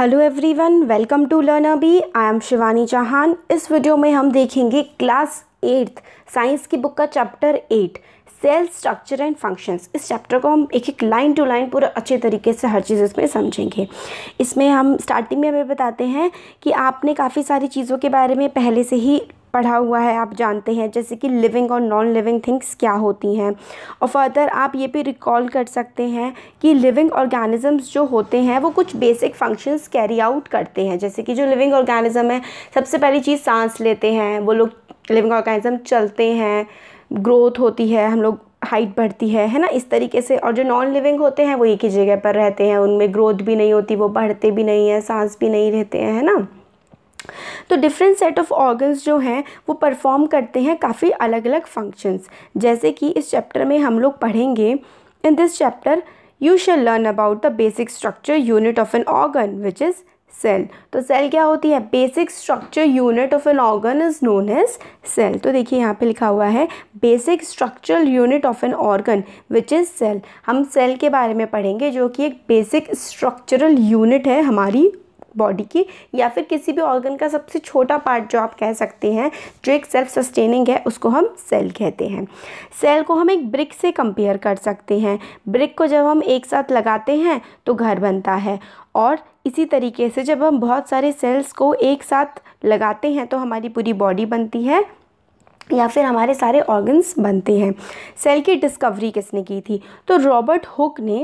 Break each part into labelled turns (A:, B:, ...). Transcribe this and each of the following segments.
A: hello everyone welcome to learner B I am Shivani Chauhan इस video में हम देखेंगे क्लास एट्थ साइंस की बुक का chapter eight cell structure and functions इस चैप्टर को हम एक एक लाइन टू लाइन पूरा अच्छे तरीके से हर चीज़ इसमें समझेंगे इसमें हम स्टार्टिंग में हमें बताते हैं कि आपने काफ़ी सारी चीज़ों के बारे में पहले से ही पढ़ा हुआ है आप जानते हैं जैसे कि लिविंग और नॉन लिविंग थिंग्स क्या होती हैं और फर्दर आप ये भी रिकॉल कर सकते हैं कि लिविंग ऑर्गेनिजम्स जो होते हैं वो कुछ बेसिक फंक्शंस कैरी आउट करते हैं जैसे कि जो लिविंग ऑर्गेनिज़म है सबसे पहली चीज़ सांस लेते हैं वो लोग लिविंग ऑर्गेनिज़म चलते हैं ग्रोथ होती है हम लोग हाइट बढ़ती है है ना इस तरीके से और जो नॉन लिविंग होते हैं वो एक ही जगह पर रहते हैं उनमें ग्रोथ भी नहीं होती वो बढ़ते भी नहीं हैं सांस भी नहीं रहते हैं है ना तो डिफरेंट सेट ऑफ ऑर्गन्स जो हैं वो परफॉर्म करते हैं काफ़ी अलग अलग फंक्शंस जैसे कि इस चैप्टर में हम लोग पढ़ेंगे in this chapter you shall learn about the basic structure unit of an organ which is cell तो सेल क्या होती है basic structure unit of an organ is known as cell तो देखिए यहाँ पे लिखा हुआ है basic structural unit of an organ which is cell हम सेल के बारे में पढ़ेंगे जो कि एक बेसिक स्ट्रक्चरल यूनिट है हमारी बॉडी की या फिर किसी भी ऑर्गन का सबसे छोटा पार्ट जो आप कह सकते हैं जो एक सेल्फ सस्टेनिंग है उसको हम सेल कहते हैं सेल को हम एक ब्रिक से कंपेयर कर सकते हैं ब्रिक को जब हम एक साथ लगाते हैं तो घर बनता है और इसी तरीके से जब हम बहुत सारे सेल्स को एक साथ लगाते हैं तो हमारी पूरी बॉडी बनती है या फिर हमारे सारे ऑर्गन्स बनते हैं सेल की डिस्कवरी किसने की थी तो रॉबर्ट हुक ने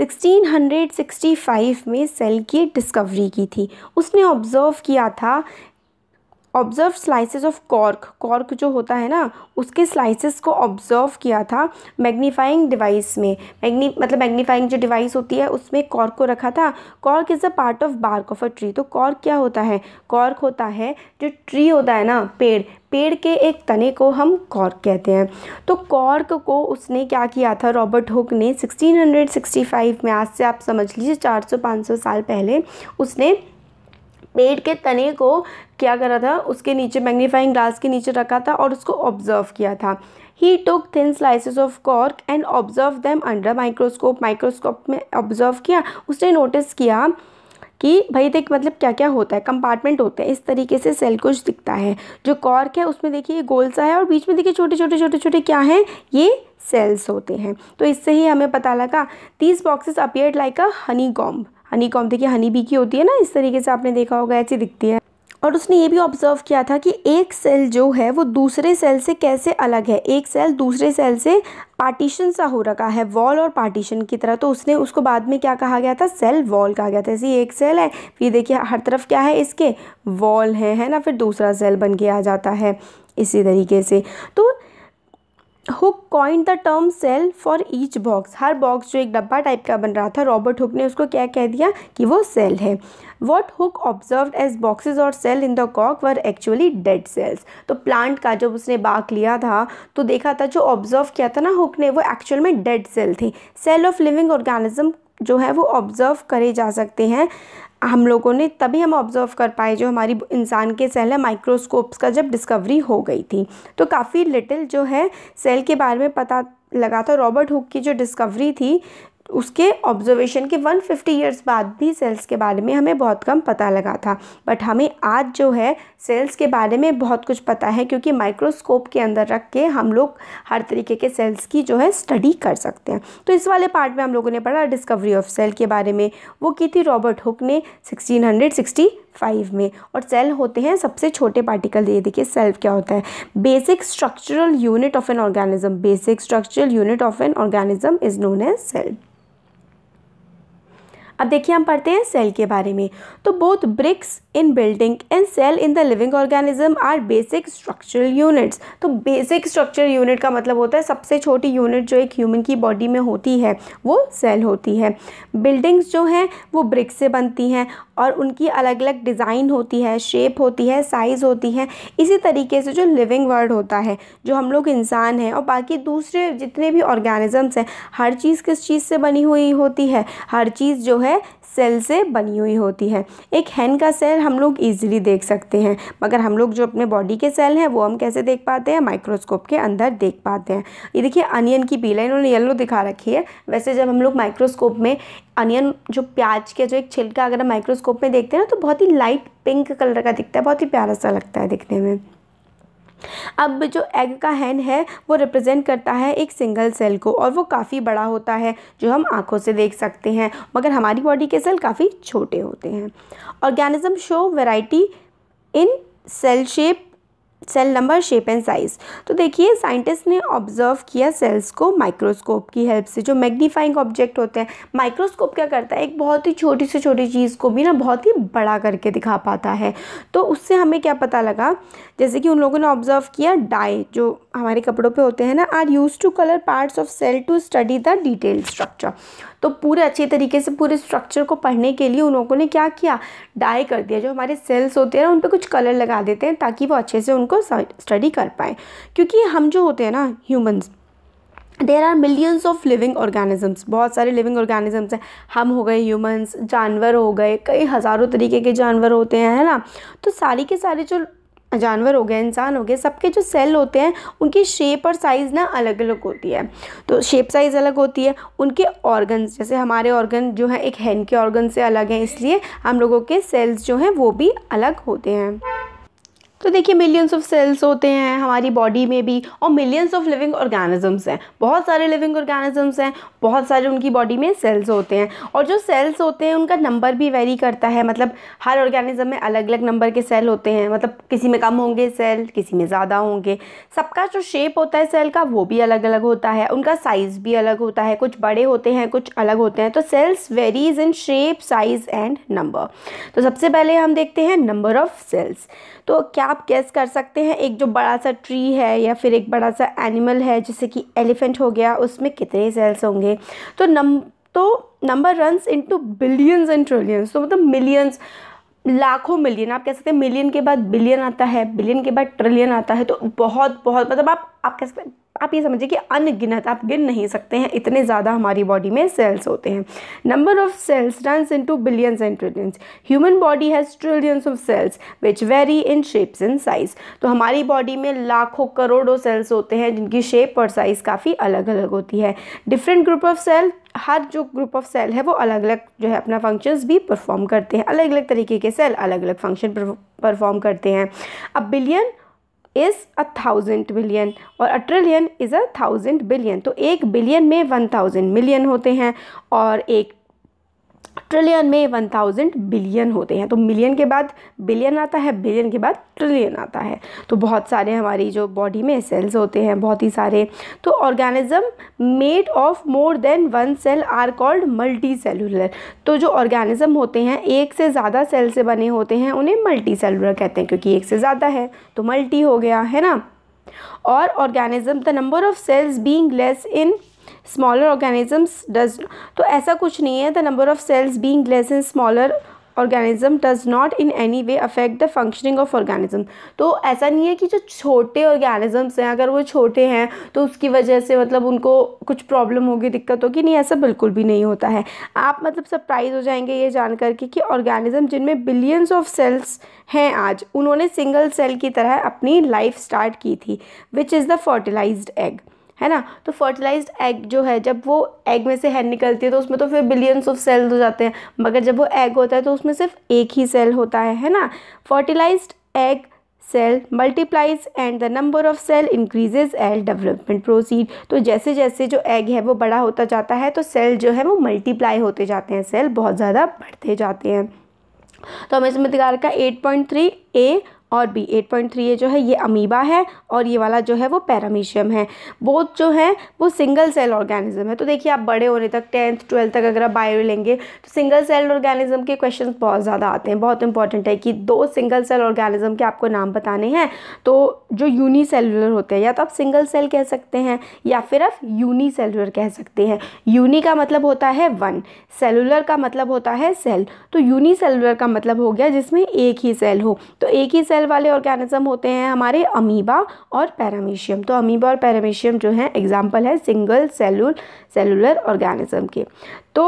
A: 1665 में सेल की डिस्कवरी की थी उसने ऑब्ज़र्व किया था observe slices of cork cork जो होता है ना उसके स्लाइसेस को ऑब्जर्व किया था मैग्नीफाइंग डिवाइस में मैग्नी मतलब मैग्नीफाइंग जो डिवाइस होती है उसमें कॉर्क को रखा था cork is a part of bark of a tree तो कॉर्क क्या होता है कॉर्क होता है जो ट्री होता है ना पेड़ पेड़ के एक तने को हम कॉर्क कहते हैं तो कॉर्क को उसने क्या किया था रॉबर्ट हुक ने 1665 में आज से आप समझ लीजिए 400-500 साल पहले उसने पेड़ के तने को क्या करा था उसके नीचे मैग्नीफाइंग ग्लास के नीचे रखा था और उसको ऑब्जर्व किया था he took thin slices of cork and observe them under microscope microscope में ऑब्जर्व किया उसने नोटिस किया कि भाई देख मतलब क्या क्या होता है कंपार्टमेंट होते हैं इस तरीके से सेल कुछ दिखता है जो कॉर्क है उसमें देखिए गोल सा है और बीच में देखिए छोटे छोटे छोटे छोटे क्या हैं ये सेल्स होते हैं तो इससे ही हमें पता लगा these boxes appear like a honeycomb honeycomb देखिए हनी बी की होती है ना इस तरीके से आपने देखा होगा ऐसी दिखती है और उसने ये भी ऑब्जर्व किया था कि एक सेल जो है वो दूसरे सेल से कैसे अलग है एक सेल दूसरे सेल से पार्टीशन सा हो रखा है वॉल और पार्टीशन की तरह तो उसने उसको बाद में क्या कहा गया था सेल वॉल कहा गया था ऐसे एक सेल है फिर देखिए हर तरफ क्या है इसके वॉल है है ना फिर दूसरा सेल बन के आ जाता है इसी तरीके से तो Hooke coin the term cell for each box हर बॉक्स जो एक डब्बा टाइप का बन रहा था रॉबर्ट हुक ने उसको क्या कह दिया कि वो सेल है what Hooke observe as boxes और सेल इन द कॉक वर एक्चुअली डेड सेल्स तो प्लांट का जब उसने बाग लिया था तो देखा था जो ऑब्जर्व किया था ना हुक ने वो एक्चुअल में डेड सेल थी सेल ऑफ लिविंग ऑर्गेनिज्म जो है वो ऑब्ज़र्व करे जा सकते हैं हम लोगों ने तभी हम ऑब्ज़र्व कर पाए जो हमारी इंसान के सेल है माइक्रोस्कोप्स का जब डिस्कवरी हो गई थी तो काफ़ी लिटिल जो है सेल के बारे में पता लगा था रॉबर्ट हुक की जो डिस्कवरी थी उसके ऑब्जर्वेशन के 150 फिफ्टी ईयर्स बाद भी सेल्स के बारे में हमें बहुत कम पता लगा था बट हमें आज जो है सेल्स के बारे में बहुत कुछ पता है क्योंकि माइक्रोस्कोप के अंदर रख के हम लोग हर तरीके के सेल्स की जो है स्टडी कर सकते हैं तो इस वाले पार्ट में हम लोगों ने पढ़ा डिस्कवरी ऑफ सेल के बारे में वो की थी रॉबर्ट हुक ने फाइव में और सेल होते हैं सबसे छोटे पार्टिकल ये देखिए सेल क्या होता है basic structural unit of an organism basic structural unit of an organism is known as cell अब देखिए हम पढ़ते हैं सेल के बारे में तो both bricks in building and cell in the living organism are basic structural units तो बेसिक स्ट्रक्चरल यूनिट का मतलब होता है सबसे छोटी यूनिट जो एक ह्यूमन की बॉडी में होती है वो सेल होती है बिल्डिंग्स जो हैं वो ब्रिक्स से बनती हैं और उनकी अलग अलग डिज़ाइन होती है शेप होती है साइज़ होती है इसी तरीके से जो लिविंग वर्ड होता है जो हम लोग इंसान हैं और बाकी दूसरे जितने भी ऑर्गेनिजम्स हैं हर चीज़ किस चीज़ से बनी हुई होती है हर चीज़ जो है है सेल से बनी हुई होती है एक हैन का सेल हम लोग ईजिली देख सकते हैं मगर हम लोग जो अपने बॉडी के सेल हैं वो हम कैसे देख पाते हैं माइक्रोस्कोप के अंदर देख पाते हैं ये देखिए अनियन की पीला इन्होंने येलो दिखा रखी है वैसे जब हम लोग माइक्रोस्कोप में अनियन जो प्याज के जो एक छिलका अगर हम माइक्रोस्कोप में देखते हैं ना तो बहुत ही लाइट पिंक कलर का दिखता है बहुत ही प्यारा सा लगता है दिखने में अब जो एग का हैन है वो रिप्रेजेंट करता है एक सिंगल सेल को और वो काफ़ी बड़ा होता है जो हम आँखों से देख सकते हैं मगर हमारी बॉडी के सेल काफ़ी छोटे होते हैं organism show variety in cell shape cell number shape and size तो देखिए साइंटिस्ट ने ऑब्जर्व किया सेल्स को माइक्रोस्कोप की हेल्प से जो मैग्नीफाइंग ऑब्जेक्ट होते हैं माइक्रोस्कोप क्या करता है एक बहुत ही छोटी से छोटी चीज़ को भी ना बहुत ही बड़ा करके दिखा पाता है तो उससे हमें क्या पता लगा जैसे कि उन लोगों ने ऑब्जर्व किया डाई जो हमारे कपड़ों पर होते हैं ना are use to colour parts of cell to study the detail structure तो पूरे अच्छे तरीके से पूरे स्ट्रक्चर को पढ़ने के लिए उन लोगों ने क्या किया डाई कर दिया जो हमारे सेल्स होते हैं ना उन पर कुछ कलर लगा देते हैं ताकि वो अच्छे से उनको स्टडी कर पाए क्योंकि हम जो होते हैं ना humans there are millions of living organisms बहुत सारे लिविंग ऑर्गेनिजम्स हैं हम हो गए ह्यूमन्स जानवर हो गए कई हज़ारों तरीके के जानवर होते हैं है ना तो सारी के सारे जो जानवर हो गए इंसान हो गए सबके जो सेल होते हैं उनकी शेप और साइज़ ना अलग अलग होती है तो शेप साइज़ अलग होती है उनके ऑर्गन्स जैसे हमारे ऑर्गन जो है एक हैंड के ऑर्गन से अलग हैं इसलिए हम लोगों के सेल्स जो हैं वो भी अलग होते हैं तो देखिए मिलियंस ऑफ सेल्स होते हैं हमारी बॉडी में भी और मिलियंस ऑफ लिविंग ऑर्गेनिजम्स हैं बहुत सारे लिविंग ऑर्गेनिजम्स हैं बहुत सारे उनकी बॉडी में सेल्स होते हैं और जो सेल्स होते हैं उनका नंबर भी वेरी करता है मतलब हर ऑर्गेनिज्म में अलग अलग नंबर के सेल होते हैं मतलब किसी में कम होंगे सेल किसी में ज़्यादा होंगे सबका जो शेप होता है सेल का वो भी अलग अलग होता है उनका साइज़ भी अलग होता है कुछ बड़े होते हैं कुछ अलग होते हैं तो cells varies in shape size and number तो सबसे पहले हम देखते हैं नंबर ऑफ़ सेल्स तो क्या आप गैस कर सकते हैं एक जो बड़ा सा ट्री है या फिर एक बड़ा सा एनिमल है जैसे कि एलिफेंट हो गया उसमें कितने सेल्स होंगे तो नम तो number runs into billions and trillions तो मतलब मिलियंस लाखों मिलियन आप कह सकते हैं मिलियन के बाद बिलियन आता है बिलियन के बाद ट्रिलियन आता है तो बहुत बहुत मतलब आप आप कह सकते हैं आप ये समझिए कि अनगिनत आप गिन नहीं सकते हैं इतने ज़्यादा हमारी बॉडी में सेल्स होते हैं number of cells runs into billions and trillions human body has trillions of cells which vary in shapes and size तो हमारी बॉडी में लाखों करोड़ों सेल्स होते हैं जिनकी शेप और साइज़ काफ़ी अलग अलग होती है डिफरेंट ग्रुप ऑफ सेल हर जो ग्रुप ऑफ सेल है वो अलग अलग जो है अपना फंक्शंस भी परफॉर्म करते हैं अलग अलग तरीके के सेल अलग अलग फंक्शन परफॉर्म करते हैं अब billion is a thousand billion और a trillion is a thousand billion तो एक बिलियन में वन थाउजेंड मिलियन होते हैं और एक ट्रिलियन में वन थाउजेंड बिलियन होते हैं तो मिलियन के बाद बिलियन आता है बिलियन के बाद ट्रिलियन आता है तो बहुत सारे हमारी जो बॉडी में सेल्स होते हैं बहुत ही सारे तो organism made of more than one cell are called multicellular तो जो ऑर्गेनिज्म होते हैं एक से ज़्यादा सेल से बने होते हैं उन्हें मल्टी सेलुलर कहते हैं क्योंकि एक से ज़्यादा है तो मल्टी हो गया है ना और organism the number of cells being less in smaller organisms does तो ऐसा कुछ नहीं है the number of cells being less in smaller organism does not in any way affect the functioning of organism तो ऐसा नहीं है कि जो छोटे ऑर्गेनिजम्स हैं अगर वो छोटे हैं तो उसकी वजह से मतलब उनको कुछ प्रॉब्लम होगी दिक्कत होगी नहीं ऐसा बिल्कुल भी नहीं होता है आप मतलब सरप्राइज हो जाएंगे ये जानकर के कि ऑर्गेनिज्म जिनमें बिलियंस ऑफ सेल्स हैं आज उन्होंने सिंगल सेल की तरह अपनी लाइफ स्टार्ट की थी which is the fertilised egg है ना तो फर्टिलाइज एग जो है जब वो एग में से हेन निकलती है तो उसमें तो फिर बिलियंस ऑफ सेल्स हो जाते हैं मगर जब वो एग होता है तो उसमें सिर्फ एक ही सेल होता है है ना fertilised egg cell multiplies and the number of cell increases as development proceed तो जैसे जैसे जो एग है वो बड़ा होता जाता है तो सेल जो है वो मल्टीप्लाई होते जाते हैं सेल बहुत ज़्यादा बढ़ते जाते हैं तो हमें इसमें दिखा रखा एट पॉइंट थ्री ए और बी एट पॉइंट थ्री ये जो है ये अमीबा है और ये वाला जो है वो पैरामीशियम है बोथ जो है वो सिंगल सेल ऑर्गेनिज्म है तो देखिए आप बड़े होने तक टेंथ ट्वेल्थ तक अगर आप बायो लेंगे तो सिंगल सेल ऑर्गेनिज्म के क्वेश्चन बहुत ज़्यादा आते हैं बहुत इंपॉर्टेंट है कि दो सिंगल सेल ऑर्गेनिज्म के आपको नाम बताने हैं तो जो यूनिसेलुलर होते हैं या तो आप सिंगल सेल कह सकते हैं या फिर आप यूनिसेलुलर कह सकते हैं यूनी का मतलब होता है वन सेलुलर का मतलब होता है सेल तो यूनिसेलुलर का मतलब हो गया जिसमें एक ही सेल हो तो एक ही सेल वाले ऑर्गेनिज्म होते हैं हमारे अमीबा और पैरामीशियम तो अमीबा और पैरामीशियम जो है एग्जाम्पल है सिंगल सेलुल सेलुलर ऑर्गेनिज्म के तो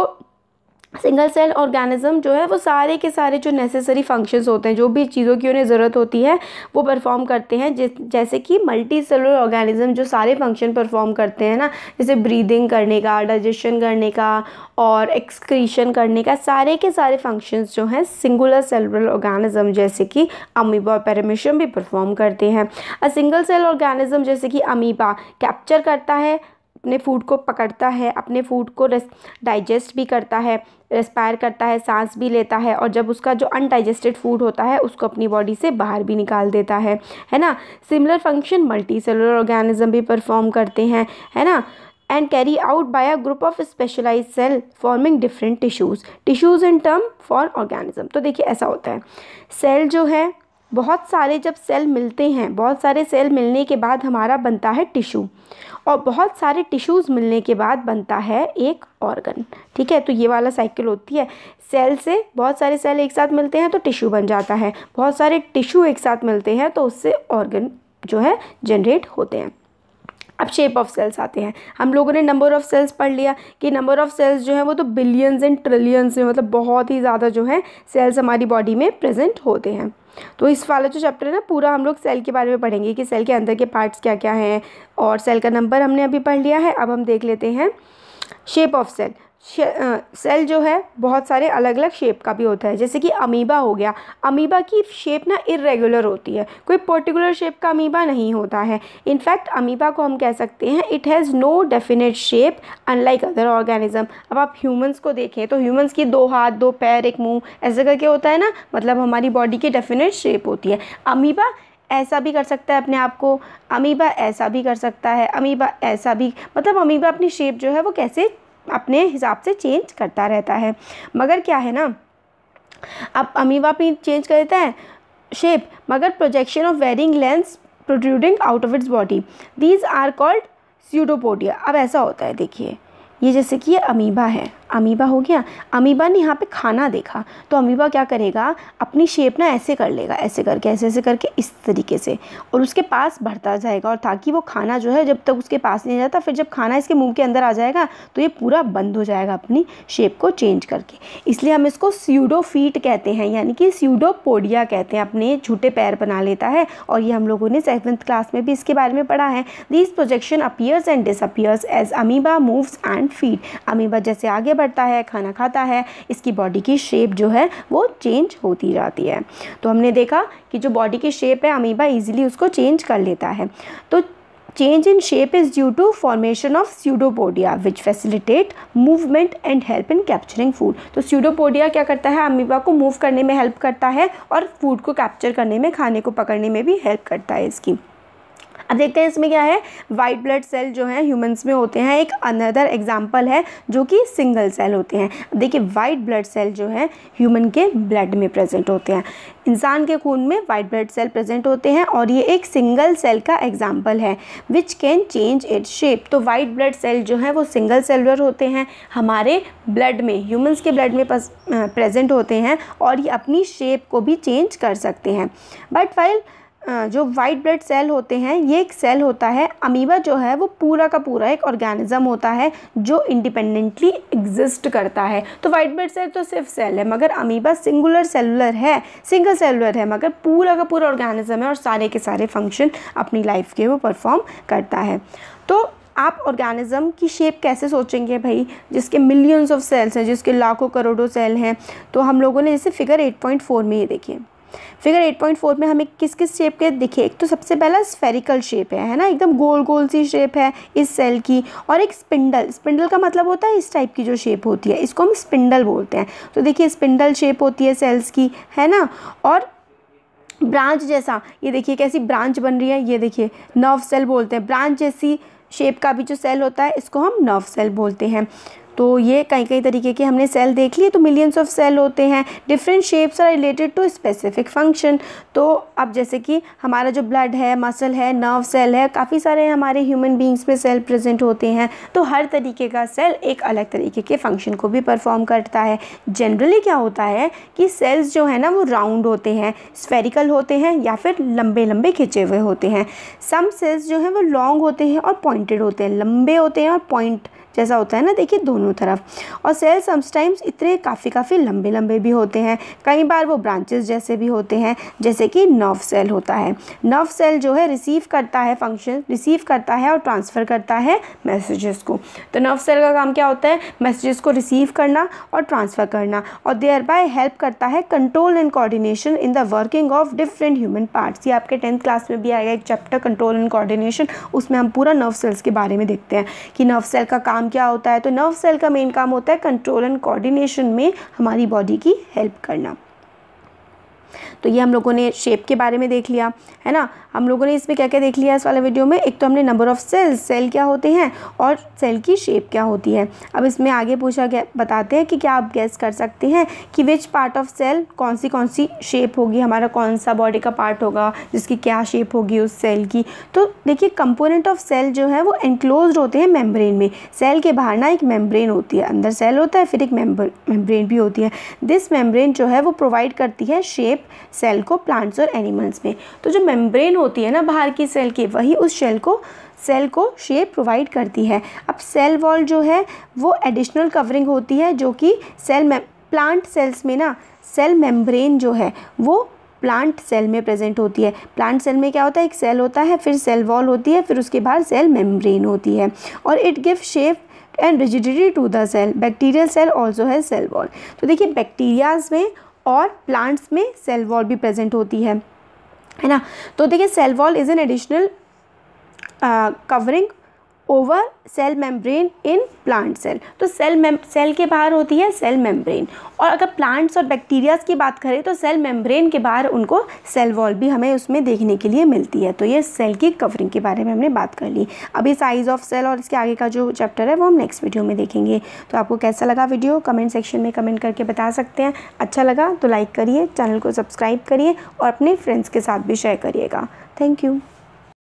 A: सिंगल सेल ऑर्गेनिज्म जो है वो सारे के सारे जो नेसेसरी फंक्शंस होते हैं जो भी चीज़ों की उन्हें ज़रूरत होती है वो परफॉर्म करते हैं जैसे कि मल्टी सेलर ऑर्गेनिज्म जो सारे फंक्शन परफॉर्म करते हैं ना जैसे ब्रीदिंग करने का डाइजेशन करने का और एक्सक्रीशन करने का सारे के सारे फंक्शंस जो हैं सिंगुलर सेलुलर ऑर्गेनिज्म जैसे कि अमीबा और पेरामिशियम भी परफॉर्म करते हैं अ सिंगल सेल ऑर्गेनिज्म जैसे कि अमीबा कैप्चर करता है अपने फूड को पकड़ता है अपने फूड को डाइजेस्ट भी करता है रेस्पायर करता है सांस भी लेता है और जब उसका जो अनडाइजेस्टेड फूड होता है उसको अपनी बॉडी से बाहर भी निकाल देता है है ना similar function multicellular organism भी परफॉर्म करते हैं है ना and carry out by a group of specialized cell forming different tissues tissues in term for organism तो देखिए ऐसा होता है सेल जो है बहुत सारे जब सेल मिलते हैं बहुत सारे सेल मिलने के बाद हमारा बनता है टिशू और बहुत सारे टिश्यूज़ मिलने के बाद बनता है एक ऑर्गन ठीक है तो ये वाला साइकिल होती है सेल से बहुत सारे सेल एक साथ मिलते हैं तो टिश्यू बन जाता है बहुत सारे टिश्यू एक साथ मिलते हैं तो उससे ऑर्गन जो है जनरेट होते हैं अब शेप ऑफ सेल्स आते हैं हम लोगों ने नंबर ऑफ़ सेल्स पढ़ लिया कि नंबर ऑफ़ सेल्स जो है वो तो बिलियंस एंड ट्रिलियंस में मतलब बहुत ही ज़्यादा जो है सेल्स हमारी बॉडी में प्रेजेंट होते हैं तो इस वाला जो चैप्टर है ना पूरा हम लोग सेल के बारे में पढ़ेंगे कि सेल के अंदर के पार्ट्स क्या क्या हैं और सेल का नंबर हमने अभी पढ़ लिया है अब हम देख लेते हैं शेप ऑफ सेल सेल जो है बहुत सारे अलग अलग शेप का भी होता है जैसे कि अमीबा हो गया अमीबा की शेप ना इरेगुलर होती है कोई पर्टिकुलर शेप का अमीबा नहीं होता है इनफैक्ट अमीबा को हम कह सकते हैं it has no definite shape unlike other organism अब आप ह्यूमंस को देखें तो ह्यूमंस की दो हाथ दो पैर एक मुंह ऐसे करके होता है ना मतलब हमारी बॉडी की डेफिनेट शेप होती है अमीबा ऐसा भी कर सकता है अपने आप को अमीबा ऐसा भी कर सकता है अमीबा ऐसा भी मतलब अमीबा अपनी शेप जो है वो कैसे अपने हिसाब से चेंज करता रहता है मगर क्या है ना अब अमीबा भी चेंज कर देता है शेप मगर projection of varying lengths protruding out of its body these are called pseudopodia अब ऐसा होता है देखिए ये जैसे कि ये अमीबा है अमीबा हो गया अमीबा ने यहाँ पे खाना देखा तो अमीबा क्या करेगा अपनी शेप ना ऐसे कर लेगा ऐसे करके ऐसे ऐसे करके इस तरीके से और उसके पास बढ़ता जाएगा और ताकि वो खाना जो है जब तक उसके पास नहीं जाता फिर जब खाना इसके मुंह के अंदर आ जाएगा तो ये पूरा बंद हो जाएगा अपनी शेप को चेंज करके इसलिए हम इसको स्यूडोफीट कहते हैं यानी कि स्यूडोपोडिया कहते हैं अपने झूठे पैर बना लेता है और ये हम लोगों ने सेवन्थ क्लास में भी इसके बारे में पढ़ा है this projection appears and disappears as amoeba moves and and feed amoeba जैसे आगे बढ़ता है खाना खाता है इसकी बॉडी की शेप जो है वो चेंज होती जाती है तो हमने देखा कि जो बॉडी की शेप है अमीबा ईजिली उसको चेंज कर लेता है तो change in shape is due to formation of pseudopodia which facilitate movement and help in capturing food तो स्यूडोपोडिया क्या करता है अमीबा को मूव करने में हेल्प करता है और फूड को कैप्चर करने में खाने को पकड़ने में भी हेल्प करता है इसकी अब देखते हैं इसमें क्या है वाइट ब्लड सेल जो है ह्यूमन्स में होते हैं एक अनदर एग्जाम्पल है जो कि सिंगल सेल होते हैं देखिए वाइट ब्लड सेल जो है ह्यूमन के ब्लड में प्रेजेंट होते हैं इंसान के खून में वाइट ब्लड सेल प्रेजेंट होते हैं और ये एक सिंगल सेल का एग्जाम्पल है which can change its shape तो वाइट ब्लड सेल जो है वो सिंगल सेलर होते हैं हमारे ब्लड में ह्यूमन्स के ब्लड में प्रेजेंट होते हैं और ये अपनी शेप को भी चेंज कर सकते हैं बट वाइल जो वाइट ब्लड सेल होते हैं ये एक सेल होता है अमीबा जो है वो पूरा का पूरा एक ऑर्गेनिज़्म होता है जो इंडिपेंडेंटली एग्जिस्ट करता है तो वाइट ब्लड सेल तो सिर्फ सेल है मगर अमीबा सिंगुलर सेलुलर है सिंगल सेलुलर है मगर पूरा का पूरा ऑर्गेनिज़म है और सारे के सारे फंक्शन अपनी लाइफ के वो परफॉर्म करता है तो आप ऑर्गेनिज्म की शेप कैसे सोचेंगे भाई जिसके मिलियंस ऑफ सेल्स हैं जिसके लाखों करोड़ों सेल हैं तो हम लोगों ने जैसे फिगर 8.4 में ये देखिए फिगर 8.4 में हमें किस किस शेप के दिखे एक तो सबसे पहला स्फेरिकल शेप है है ना एकदम गोल गोल सी शेप है इस सेल की और एक स्पिंडल स्पिंडल का मतलब होता है इस टाइप की जो शेप होती है इसको हम स्पिंडल बोलते हैं तो देखिए स्पिंडल शेप होती है सेल्स की है ना और ब्रांच जैसा ये देखिए कैसी ब्रांच बन रही है ये देखिए नर्व सेल बोलते हैं ब्रांच जैसी शेप का भी जो सेल होता है इसको हम नर्व सेल बोलते हैं तो ये कई कई तरीके के हमने सेल देख लिए तो मिलियंस ऑफ सेल होते हैं different shapes are related to specific function तो अब जैसे कि हमारा जो ब्लड है मसल है नर्व सेल है काफ़ी सारे हमारे ह्यूमन बींग्स में सेल प्रेजेंट होते हैं तो हर तरीके का सेल एक अलग तरीके के फंक्शन को भी परफॉर्म करता है जनरली क्या होता है कि सेल्स जो है ना वो राउंड होते हैं स्फेरिकल होते हैं या फिर लंबे लंबे खिंचे हुए होते हैं सम सेल्स जो हैं वो लॉन्ग होते हैं और पॉइंटेड होते हैं लंबे होते हैं और पॉइंट जैसा होता है ना देखिए दोनों तरफ और सेल समटाइम्स इतने काफ़ी काफ़ी लंबे लंबे भी होते हैं कई बार वो ब्रांचेस जैसे भी होते हैं जैसे कि नर्व सेल होता है नर्व सेल जो है रिसीव करता है फंक्शन रिसीव करता है और ट्रांसफ़र करता है मैसेजेस को तो नर्व सेल का काम क्या होता है मैसेजेस को रिसीव करना और ट्रांसफ़र करना और देयर बाय हेल्प करता है control and coordination in the working of different human parts ये आपके टेंथ क्लास में भी आएगा एक चैप्टर कंट्रोल एंड कॉर्डिनेशन उसमें हम पूरा नर्व सेल्स के बारे में देखते हैं कि नर्व सेल का काम काम क्या होता है तो नर्व सेल का मेन काम होता है कंट्रोल एंड कोऑर्डिनेशन में हमारी बॉडी की हेल्प करना तो ये हम लोगों ने शेप के बारे में देख लिया है ना हम लोगों ने इसमें क्या क्या देख लिया इस वाले वीडियो में एक तो हमने नंबर ऑफ़ सेल्स सेल क्या होते हैं और सेल की शेप क्या होती है अब इसमें आगे पूछा गया बताते हैं कि क्या आप गैस कर सकते हैं कि विच पार्ट ऑफ सेल कौन सी कौन सी शेप होगी हमारा कौन सा बॉडी का पार्ट होगा जिसकी क्या शेप होगी उस सेल की तो देखिए कंपोनेंट ऑफ सेल जो है वो एनक्लोज होते हैं मेम्ब्रेन में सेल के बाहर ना एक मेम्ब्रेन होती है अंदर सेल होता है फिर एक मेम्ब्रेन भी होती है दिस मेम्ब्रेन जो है वो प्रोवाइड करती है शेप सेल को प्लांट्स और एनिमल्स में तो जो मेम्ब्रेन होती है ना बाहर की सेल की वही उस शेल को सेल को शेप प्रोवाइड करती है अब सेल वॉल जो है वो एडिशनल कवरिंग होती है जो कि सेल प्लांट सेल्स में ना सेल मेम्ब्रेन जो है वो प्लांट सेल में प्रेजेंट होती है प्लांट सेल में क्या होता है एक सेल होता है फिर सेल वॉल होती है फिर उसके बाहर सेल मेम्ब्रेन होती है और it give shape and rigidity to the cell bacterial cell also है सेल वॉल तो देखिए बैक्टीरियाज में और प्लांट्स में सेल वॉल भी प्रेजेंट होती है है ना तो देखिए cell wall is an additional covering over cell membrane in plant cell तो सेल मेम सेल के बाहर होती है सेल मेम्ब्रेन और अगर प्लांट्स और बैक्टीरियाज की बात करें तो सेल मेम्ब्रेन के बाहर उनको सेल वॉल भी हमें उसमें देखने के लिए मिलती है तो ये सेल की कवरिंग के बारे में हमने बात कर ली अभी साइज़ ऑफ सेल और इसके आगे का जो चैप्टर है वो हम नेक्स्ट वीडियो में देखेंगे तो आपको कैसा लगा वीडियो कमेंट सेक्शन में कमेंट करके बता सकते हैं अच्छा लगा तो लाइक करिए चैनल को सब्सक्राइब करिए और अपने फ्रेंड्स के साथ भी शेयर करिएगा थैंक यू